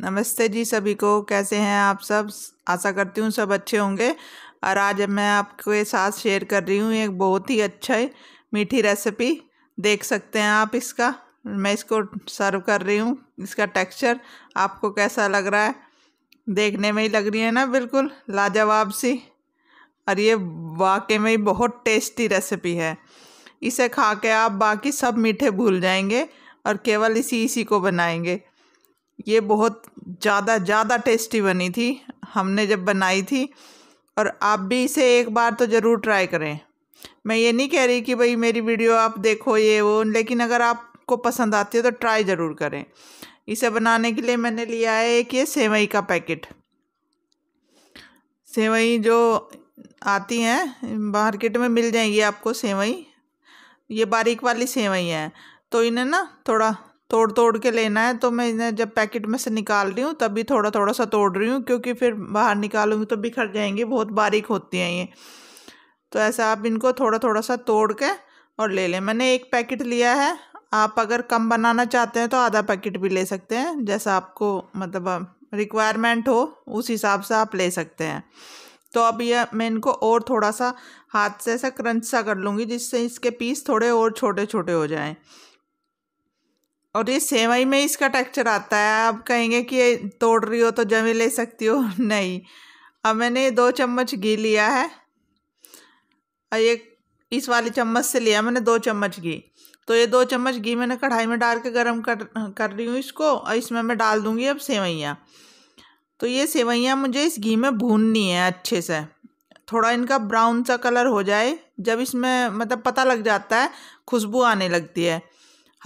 नमस्ते जी सभी को कैसे हैं आप सब आशा करती हूँ सब अच्छे होंगे और आज मैं आपके साथ शेयर कर रही हूँ एक बहुत ही अच्छा मीठी रेसिपी देख सकते हैं आप इसका मैं इसको सर्व कर रही हूँ इसका टेक्सचर आपको कैसा लग रहा है देखने में ही लग रही है ना बिल्कुल लाजवाब सी और ये वाकई में बहुत टेस्टी रेसिपी है इसे खा के आप बाकी सब मीठे भूल जाएंगे और केवल इसी इसी को बनाएंगे ये बहुत ज़्यादा ज़्यादा टेस्टी बनी थी हमने जब बनाई थी और आप भी इसे एक बार तो ज़रूर ट्राई करें मैं ये नहीं कह रही कि भाई मेरी वीडियो आप देखो ये वो लेकिन अगर आपको पसंद आती है तो ट्राई ज़रूर करें इसे बनाने के लिए मैंने लिया है एक ये सेवई का पैकेट सेवई जो आती हैं मार्केट में मिल जाएंगी आपको सेवई ये बारीक वाली सेवई हैं तो इन्हें ना थोड़ा तोड़ तोड़ के लेना है तो मैं इन्हें जब पैकेट में से निकाल रही हूँ तभी थोड़ा थोड़ा सा तोड़ रही हूँ क्योंकि फिर बाहर निकालूंगी तो बिखर जाएंगी बहुत बारीक होती हैं ये तो ऐसा आप इनको थोड़ा थोड़ा सा तोड़ के और ले लें मैंने एक पैकेट लिया है आप अगर कम बनाना चाहते हैं तो आधा पैकेट भी ले सकते हैं जैसा आपको मतलब रिक्वायरमेंट हो उस हिसाब से आप ले सकते हैं तो अब यह मैं इनको और थोड़ा सा हाथ से ऐसा क्रंच सा कर लूँगी जिससे इसके पीस थोड़े और छोटे छोटे हो जाएं और ये सेवई में इसका टेक्सचर आता है आप कहेंगे कि ये तोड़ रही हो तो जमी ले सकती हो नहीं अब मैंने दो चम्मच घी लिया है और ये इस वाली चम्मच से लिया मैंने दो चम्मच घी तो ये दो चम्मच घी मैंने कढ़ाई में डाल के गर्म कर कर रही हूँ इसको और इसमें मैं डाल दूँगी अब सेवैयाँ तो ये सेवैयाँ मुझे इस घी में भूननी है अच्छे से थोड़ा इनका ब्राउन सा कलर हो जाए जब इसमें मतलब पता लग जाता है खुशबू आने लगती है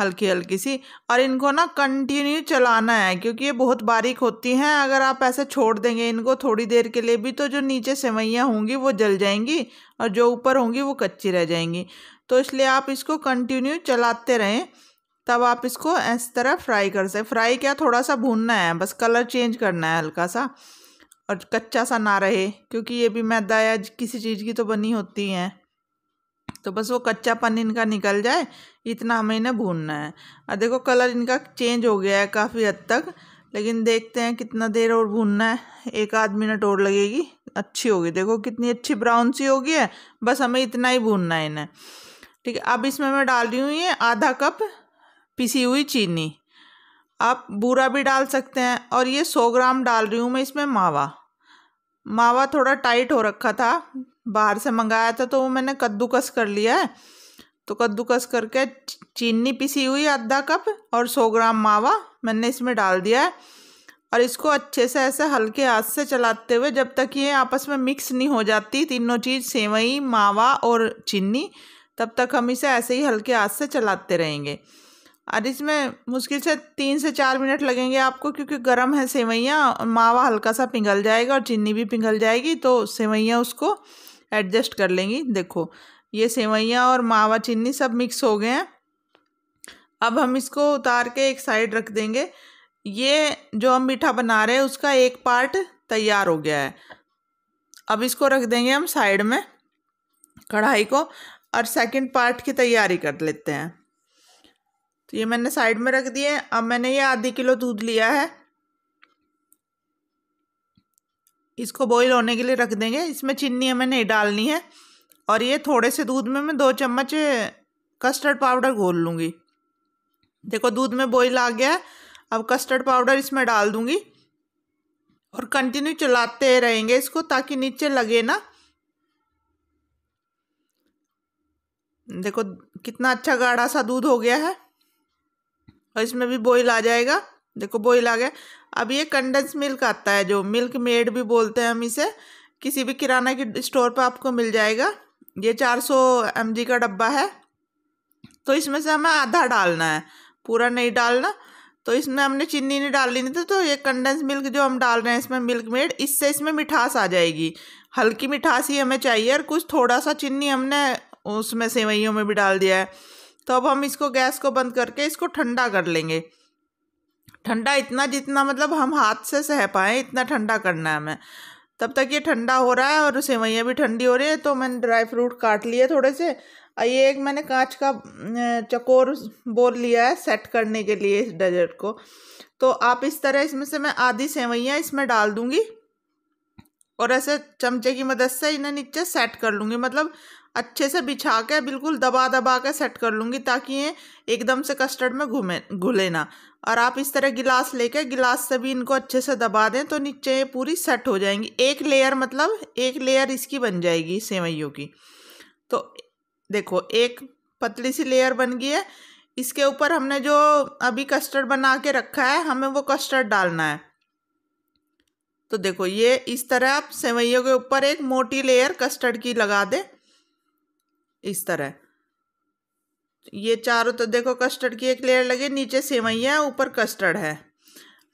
हल्की हल्की सी और इनको ना कंटिन्यू चलाना है क्योंकि ये बहुत बारीक होती हैं अगर आप ऐसे छोड़ देंगे इनको थोड़ी देर के लिए भी तो जो नीचे सेवैयाँ होंगी वो जल जाएंगी और जो ऊपर होंगी वो कच्ची रह जाएंगी तो इसलिए आप इसको कंटिन्यू चलाते रहें तब आप इसको इस तरह फ्राई कर सकते फ्राई क्या थोड़ा सा भूनना है बस कलर चेंज करना है हल्का सा और कच्चा सा ना रहे क्योंकि ये भी मैदा या किसी चीज़ की तो बनी होती हैं तो बस वो कच्चापन इनका निकल जाए इतना हमें इन्हें भूनना है और देखो कलर इनका चेंज हो गया है काफ़ी हद तक लेकिन देखते हैं कितना देर और भूनना है एक आध मिनट और लगेगी अच्छी होगी देखो कितनी अच्छी ब्राउन सी होगी है बस हमें इतना ही भूनना है इन्हें ठीक है अब इसमें मैं डाल रही हूँ ये आधा कप पिसी हुई चीनी आप बूरा भी डाल सकते हैं और ये सौ ग्राम डाल रही हूँ मैं इसमें मावा मावा थोड़ा टाइट हो रखा था बाहर से मंगाया था तो वो मैंने कद्दूकस कर लिया है तो कद्दूकस करके चीनी पिसी हुई आधा कप और सौ ग्राम मावा मैंने इसमें डाल दिया है और इसको अच्छे से ऐसे हल्के हाथ से चलाते हुए जब तक ये आपस में मिक्स नहीं हो जाती तीनों चीज़ सेवई मावा और चीनी तब तक हम इसे ऐसे ही हल्के हाथ से चलाते रहेंगे और इसमें मुश्किल से तीन से चार मिनट लगेंगे आपको क्योंकि गर्म है सेवैयाँ मावा हल्का सा पिघल जाएगा और चीनी भी पिघल जाएगी तो सेवैयाँ उसको एडजस्ट कर लेंगी देखो ये सेवैयाँ और मावा चीनी सब मिक्स हो गए हैं अब हम इसको उतार के एक साइड रख देंगे ये जो हम मीठा बना रहे हैं उसका एक पार्ट तैयार हो गया है अब इसको रख देंगे हम साइड में कढ़ाई को और सेकंड पार्ट की तैयारी कर लेते हैं तो ये मैंने साइड में रख दिए अब मैंने ये आधी किलो दूध लिया है इसको बॉईल होने के लिए रख देंगे इसमें चीनी हमें नहीं डालनी है और ये थोड़े से दूध में मैं दो चम्मच कस्टर्ड पाउडर घोल लूँगी देखो दूध में बॉईल आ गया अब कस्टर्ड पाउडर इसमें डाल दूँगी और कंटिन्यू चलाते रहेंगे इसको ताकि नीचे लगे ना देखो कितना अच्छा गाढ़ा सा दूध हो गया है और इसमें भी बॉईल आ जाएगा देखो बॉईल आ गया अब ये कंडेंस मिल्क आता है जो मिल्क मेड भी बोलते हैं हम इसे किसी भी किराना के स्टोर पर आपको मिल जाएगा ये चार सौ एम का डब्बा है तो इसमें से हमें आधा डालना है पूरा नहीं डालना तो इसमें हमने चीनी नहीं डालनी थी तो ये कंडेंस मिल्क जो हम डाल रहे हैं इसमें मिल्क मेड इससे इसमें मिठास आ जाएगी हल्की मिठास ही हमें चाहिए और कुछ थोड़ा सा चीनी हमने उसमें सेवैयों में भी डाल दिया है तो अब हम इसको गैस को बंद करके इसको ठंडा कर लेंगे ठंडा इतना जितना मतलब हम हाथ से सह पाएँ इतना ठंडा करना है हमें तब तक ये ठंडा हो रहा है और सेवैयाँ भी ठंडी हो रही है तो मैंने ड्राई फ्रूट काट लिए थोड़े से और ये एक मैंने कांच का चकोर बोल लिया है सेट करने के लिए इस डेजर्ट को तो आप इस तरह इसमें से मैं आधी सेवैयाँ इसमें डाल दूँगी और ऐसे चमचे की मदद से इन्हें नीचे सेट कर लूँगी मतलब अच्छे से बिछा के बिल्कुल दबा दबा के सेट कर लूँगी ताकि ये एकदम से कस्टर्ड में घूमे घुले ना और आप इस तरह गिलास लेके गिलास से भी इनको अच्छे से दबा दें तो नीचे ये पूरी सेट हो जाएंगी एक लेयर मतलब एक लेयर इसकी बन जाएगी सेवैयों की तो देखो एक पतली सी लेयर बन गई है इसके ऊपर हमने जो अभी कस्टर्ड बना के रखा है हमें वो कस्टर्ड डालना है तो देखो ये इस तरह आप सेवैयों के ऊपर एक मोटी लेयर कस्टर्ड की लगा दे इस तरह ये चारों तो देखो कस्टर्ड की एक लेयर लगी नीचे सेवैया ऊपर कस्टर्ड है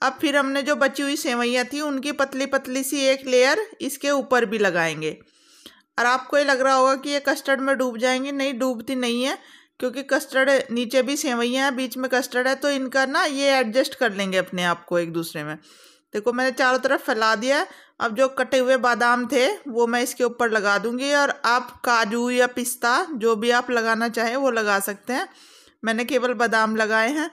अब फिर हमने जो बची हुई सेवैयाँ थी उनकी पतली पतली सी एक लेयर इसके ऊपर भी लगाएंगे और आपको ये लग रहा होगा कि ये कस्टर्ड में डूब जाएंगे नहीं डूबती नहीं है क्योंकि कस्टर्ड नीचे भी सेवैयाँ हैं बीच में कस्टर्ड है तो इनका ना ये एडजस्ट कर लेंगे अपने आप को एक दूसरे में देखो मैंने चारों तरफ फैला दिया अब जो कटे हुए बादाम थे वो मैं इसके ऊपर लगा दूंगी और आप काजू या पिस्ता जो भी आप लगाना चाहें वो लगा सकते हैं मैंने केवल बादाम लगाए हैं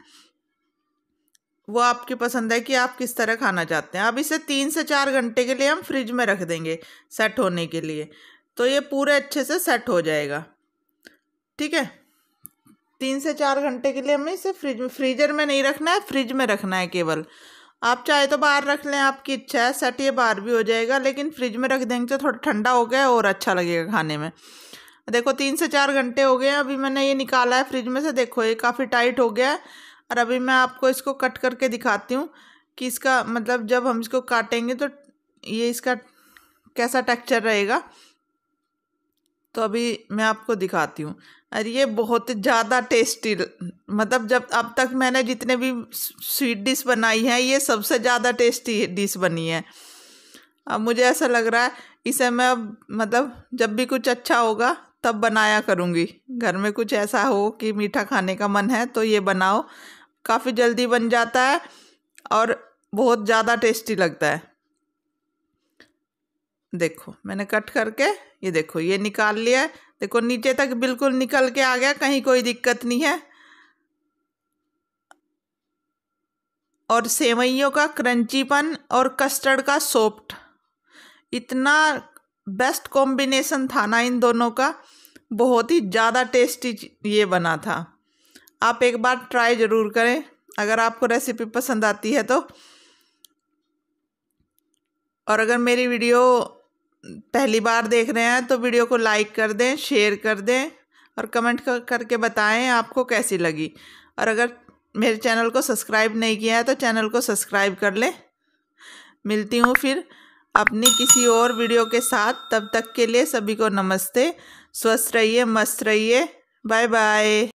वो आपकी पसंद है कि आप किस तरह खाना चाहते हैं अब इसे तीन से चार घंटे के लिए हम फ्रिज में रख देंगे सेट होने के लिए तो ये पूरे अच्छे से सेट हो जाएगा ठीक है तीन से चार घंटे के लिए हमें इसे फ्रिज में फ्रीजर में नहीं रखना है फ्रिज में रखना है केवल आप चाहे तो बाहर रख लें आपकी इच्छा है सेट ये बाहर भी हो जाएगा लेकिन फ्रिज में रख देंगे तो थोड़ा ठंडा हो गया और अच्छा लगेगा खाने में देखो तीन से चार घंटे हो गए अभी मैंने ये निकाला है फ्रिज में से देखो ये काफ़ी टाइट हो गया है और अभी मैं आपको इसको कट करके दिखाती हूँ कि इसका मतलब जब हम इसको काटेंगे तो ये इसका कैसा टेक्स्चर रहेगा तो अभी मैं आपको दिखाती हूँ अरे ये बहुत ज़्यादा टेस्टी मतलब जब अब तक मैंने जितने भी स्वीट डिश बनाई है ये सबसे ज़्यादा टेस्टी डिश बनी है अब मुझे ऐसा लग रहा है इसे मैं अब मतलब जब भी कुछ अच्छा होगा तब बनाया करूँगी घर में कुछ ऐसा हो कि मीठा खाने का मन है तो ये बनाओ काफ़ी जल्दी बन जाता है और बहुत ज़्यादा टेस्टी लगता है देखो मैंने कट करके ये देखो ये निकाल लिया है देखो नीचे तक बिल्कुल निकल के आ गया कहीं कोई दिक्कत नहीं है और सेवैयों का क्रंचीपन और कस्टर्ड का सॉफ्ट इतना बेस्ट कॉम्बिनेशन था ना इन दोनों का बहुत ही ज़्यादा टेस्टी ये बना था आप एक बार ट्राई ज़रूर करें अगर आपको रेसिपी पसंद आती है तो और अगर मेरी वीडियो पहली बार देख रहे हैं तो वीडियो को लाइक कर दें शेयर कर दें और कमेंट कर, करके बताएं आपको कैसी लगी और अगर मेरे चैनल को सब्सक्राइब नहीं किया है तो चैनल को सब्सक्राइब कर लें मिलती हूँ फिर अपनी किसी और वीडियो के साथ तब तक के लिए सभी को नमस्ते स्वस्थ रहिए मस्त रहिए बाय बाय